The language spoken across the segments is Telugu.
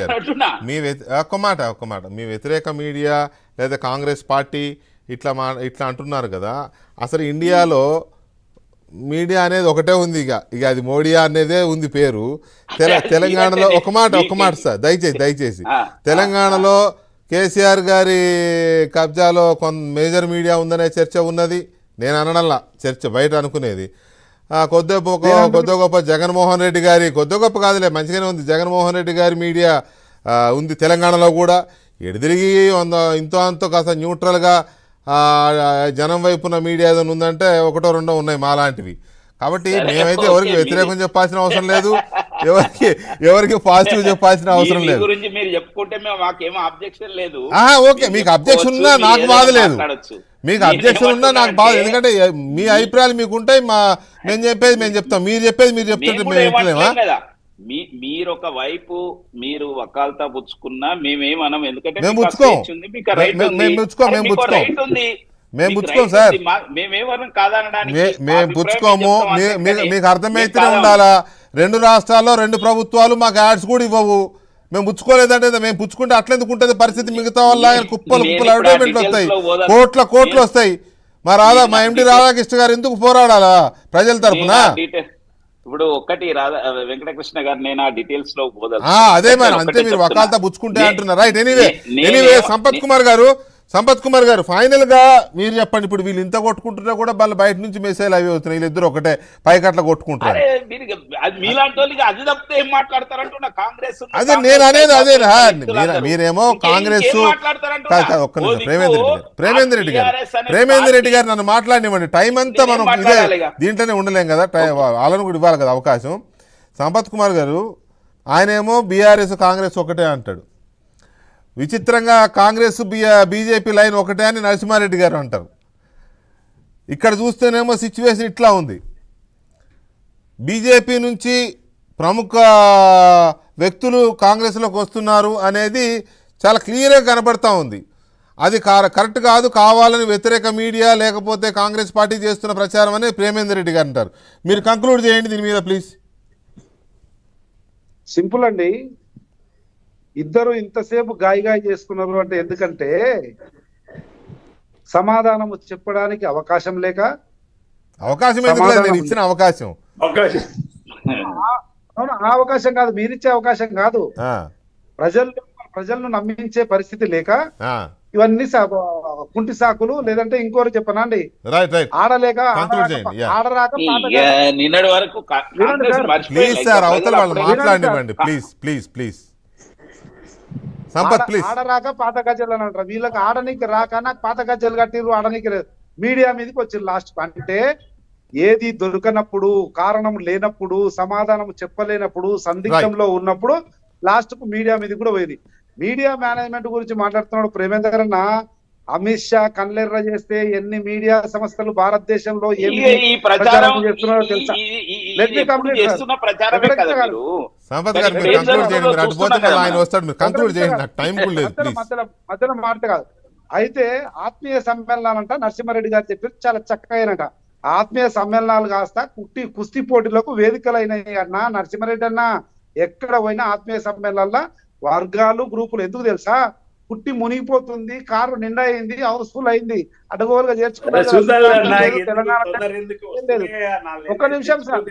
రెడ్డి గారు మీ ఒక్క మాట ఒక్క మాట మీ వ్యతిరేక మీడియా లేదా కాంగ్రెస్ పార్టీ ఇట్లా మా ఇట్లా అంటున్నారు కదా అసలు ఇండియాలో మీడియా అనేది ఒకటే ఉంది ఇక ఇక అది మోడియా అనేదే ఉంది పేరు తెలంగాణలో ఒక మాట ఒక మాట సార్ దయచేసి దయచేసి తెలంగాణలో కేసీఆర్ గారి కబ్జాలో కొంత మేజర్ మీడియా ఉందనే చర్చ ఉన్నది నేను అనడంలా చర్చ బయట అనుకునేది కొద్ది గొప్ప కొద్ది గొప్ప జగన్మోహన్ రెడ్డి గారి కొద్ది గొప్ప కాదులే మంచిగానే ఉంది జగన్మోహన్ రెడ్డి గారి మీడియా ఉంది తెలంగాణలో కూడా ఎడిదిరిగి వంద ఇంతో అంతో కాస్త న్యూట్రల్గా జనం వైపున మీడియా ఏదైనా ఉందంటే ఒకటో రెండో ఉన్నాయి మా లాంటివి కాబట్టి మేమైతే ఎవరికి వ్యతిరేకం చెప్పాల్సిన అవసరం లేదు ఎవరికి ఎవరికి పాజిటివ్ చెప్పాల్సిన అవసరం లేదు గురించి మీరు చెప్పుకుంటే మాకేమో అబ్జెక్షన్ లేదు ఓకే మీకు అబ్జెక్షన్ ఉన్నా నాకు బాధ లేదు మీకు అబ్జెక్షన్ ఉన్నా నాకు బాధ ఎందుకంటే మీ అభిప్రాయాలు మీకు ఉంటాయి మా మేము చెప్పేది మేము చెప్తాం మీరు చెప్పేది మీరు చెప్తుంటే మేము చెప్పలేమా మీ మీరు ఒక వైపు మీరు వకాల్తా పుచ్చుకున్నా మేమేమనం ఎందుకంటే మేము పుచ్చుకోం మేము పుచ్చుకోం సార్ మేమేమన్నా కాదనడానికి మేము పుచ్చుకోము మీకు అర్థమైతేనే ఉండాలా రెండు రాష్ట్రాల్లో రెండు ప్రభుత్వాలు మాకు యాడ్స్ కూడా ఇవ్వవు మేము పుచ్చుకోలేదంటే మేము పుచ్చుకుంటే అట్లెందుకు ఉంటుంది పరిస్థితి మిగతా వల్ల కుప్పలు కుప్పలు అడ్వర్టైజ్మెంట్లు వస్తాయి కోట్ల కోట్లు వస్తాయి మా రాధా మా ఎండి రాధాకృష్ణ గారు ఎందుకు పోరాడాలా ప్రజల తరఫున ఇప్పుడు ఒక్కటి రాధా వెంకటకృష్ణ గారు నేను ఆ డీటెయిల్స్ లో అదే మేడం అంతే మీరు ఒకళ్ళతో పుచ్చుకుంటే అంటున్నారు right anyway anyway Sampath Kumar గారు సంపత్ కుమార్ గారు ఫైనల్గా మీరు చెప్పండి ఇప్పుడు వీళ్ళు ఇంత కొట్టుకుంటున్నా కూడా వాళ్ళు బయట నుంచి మెసేజ్ అవి అవుతున్నాయి వీళ్ళిద్దరు ఒకటే పైకట్ల కొట్టుకుంటారు అదే నేను అనేది అదే మీరేమో కాంగ్రెస్ ఒక్క నిమిషం ప్రేమేంద్ర రెడ్డి గారు ప్రేమేంద్ర రెడ్డి గారు ప్రేమేంద్ర రెడ్డి గారు నన్ను మాట్లాడినివ్వండి టైం అంతా మనం ఇదే దీంట్లోనే ఉండలేం కదా వాళ్ళను కూడా ఇవ్వాలి కదా అవకాశం సంపత్ కుమార్ గారు ఆయనేమో బీఆర్ఎస్ కాంగ్రెస్ ఒకటే అంటాడు విచిత్రంగా కాంగ్రెస్ బీజేపీ లైన్ ఒకటే అని నరసింహారెడ్డి గారు అంటారు ఇక్కడ చూస్తేనేమో సిచ్యువేషన్ ఇట్లా ఉంది బీజేపీ నుంచి ప్రముఖ వ్యక్తులు కాంగ్రెస్లోకి వస్తున్నారు అనేది చాలా క్లియర్గా కనబడతా ఉంది అది కరెక్ట్ కాదు కావాలని వ్యతిరేక మీడియా లేకపోతే కాంగ్రెస్ పార్టీ చేస్తున్న ప్రచారం అనేది ప్రేమేందర్ రెడ్డి గారు అంటారు మీరు కంక్లూడ్ చేయండి దీని మీద ప్లీజ్ సింపుల్ అండి ఇద్దరు ఇంతసేపు గాయగాయ చేసుకున్నారు అంటే ఎందుకంటే సమాధానం చెప్పడానికి అవకాశం లేక అవకాశం ఇచ్చిన అవకాశం అవును ఆ అవకాశం కాదు మీరిచ్చే అవకాశం కాదు ప్రజలు ప్రజలను నమ్మించే పరిస్థితి లేక ఇవన్నీ కుంటి సాకులు లేదంటే ఇంకోరు చెప్పనండి ఆడలేక ఆడరాక నిన్నటి వరకు please please please please Sampath please ఆడరాక పాత గజ్జలు అని అంటారు వీళ్ళకి ఆడనికి రాక నాకు పాత గజ్జలు కట్టిరు ఆడనికి మీడియా మీదకి వచ్చింది లాస్ట్ అంటే ఏది దొరకనప్పుడు కారణం లేనప్పుడు సమాధానం చెప్పలేనప్పుడు సందిగ్ధంలో ఉన్నప్పుడు లాస్ట్ కు మీడియా మీద కూడా పోయింది మీడియా మేనేజ్మెంట్ గురించి మాట్లాడుతున్నాడు ప్రేమేంద్ర గారన్నా అమిత్ షా కళ్ళెర్ర చేస్తే ఎన్ని మీడియా సంస్థలు భారతదేశంలో ప్రచారం చేస్తున్నారో తెలుసా మధ్యలో మాట కాదు అయితే ఆత్మీయ సమ్మేళనాలంట నరసింహారెడ్డి గారు చెప్పారు చాలా చక్కగా ఆత్మీయ సమ్మేళనాలు కాస్త కుట్టి కుస్తీ పోటీలకు వేదికలైనవి అన్న నరసింహారెడ్డి అన్న ఎక్కడ పోయినా ఆత్మీయ సమ్మేళనాల వర్గాలు గ్రూపులు ఎందుకు తెలుసా పుట్టి మునిగిపోతుంది కారు నిండా అయింది హౌస్ఫుల్ అయింది అడగోలుగా చేర్చుకున్నారు ఒక నిమిషం సార్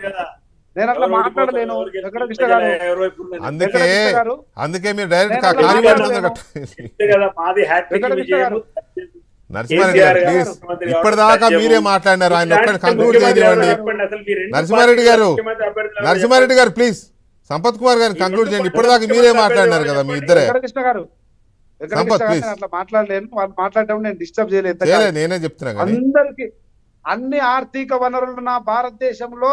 నేను అట్లా మాట్లాడలేను అందుకే అందుకే మీరు డైరెక్ట్ వెంకటకృష్ణ ఇప్పటిదాకా మీరే మాట్లాడినారు ఆయన కంక్లూడ్ నరసింహారెడ్డి గారు నరసింహారెడ్డి గారు ప్లీజ్ సంపత్ కుమార్ గారిని కంక్లూడ్ చేయండి ఇప్పటిదాకా మీరే మాట్లాడినారు కదా మీ ఇద్దరే కృష్ణ గారు అట్లా మాట్లాడలేను వాళ్ళు నేను డిస్టర్బ్ చేయలేదు అందరికి అన్ని ఆర్థిక వనరులు నా భారతదేశంలో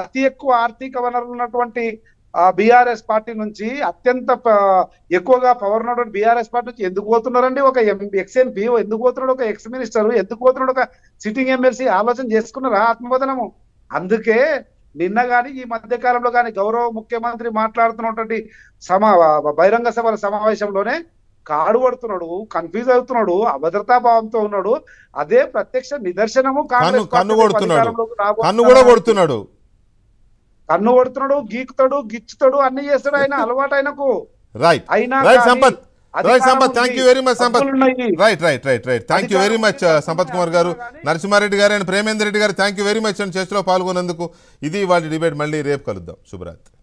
అతి ఎక్కువ ఆర్థిక వనరులు ఉన్నటువంటి బిఆర్ఎస్ పార్టీ నుంచి అత్యంత ఎక్కువగా పవర్ ఉన్నటువంటి బీఆర్ఎస్ పార్టీ నుంచి ఎందుకు పోతున్నారండి ఒక ఎక్స్ ఎంపీ ఎందుకు పోతున్నాడు ఒక ఎక్స్ మినిస్టర్ ఎందుకు పోతున్నాడు ఒక సిట్టింగ్ ఎమ్మెల్సీ ఆలోచన చేసుకున్నారా ఆత్మబోధనము అందుకే నిన్న గాని ఈ మధ్య కాలంలో కానీ గౌరవ ముఖ్యమంత్రి మాట్లాడుతున్నటువంటి సమా బహిరంగ సభల సమావేశంలోనే కాడు పడుతున్నాడు కన్ఫ్యూజ్ అవుతున్నాడు అభద్రతా భావంతో ఉన్నాడు అదే ప్రత్యక్ష నిదర్శనము కాను కన్ను కొడుతున్నాడు కన్ను కూడా కొడుతున్నాడు కన్ను కొడుతున్నాడు గీకుతాడు గిచ్చుతాడు అన్ని చేస్తాడు ఆయన అలవాటు ఆయనకు right Sampath Sampath thank you very much Sampath right right right thank you very much Sampath Kumar గారు నరసింహారెడ్డి గారు అండ్ ప్రేమేందర్ రెడ్డి గారు thank you very much and చర్చలో పాల్గొన్నందుకు ఇది వాళ్ళ డిబేట్ మళ్ళీ రేపు కలుద్దాం శుభరాత్రి